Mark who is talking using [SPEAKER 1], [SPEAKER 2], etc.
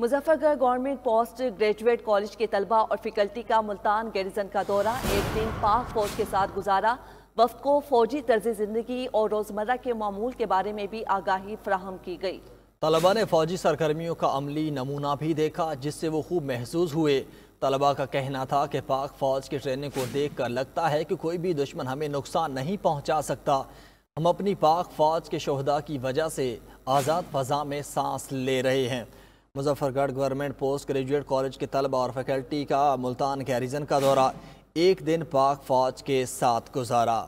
[SPEAKER 1] Muzaffargarh government post graduate college के तलबा और फैकल्टी का मुल्तान गैरिजन का दौरा एक दिन पाक फौज के साथ गुजारा वफ्त को फौजी तर्ज जिंदगी और रोज़मर्रा के मामूल के बारे में भी आगाही फ्राहम की गई
[SPEAKER 2] तलबा ने फौजी सरगर्मियों का अमली नमूना भी देखा जिससे वो खूब महसूस हुए तलबा का कहना था कि पाक फौज की ट्रेनिंग को देख कर लगता है कि कोई भी दुश्मन हमें नुकसान नहीं पहुँचा सकता हम अपनी पाक फौज के शहदा की वजह से आज़ाद फजा में सांस ले रहे हैं Muzaffargarh government post graduate college के तलबा और फैकल्टी का मुल्तान गैरिजन का दौरा एक दिन पाक फौज के साथ गुजारा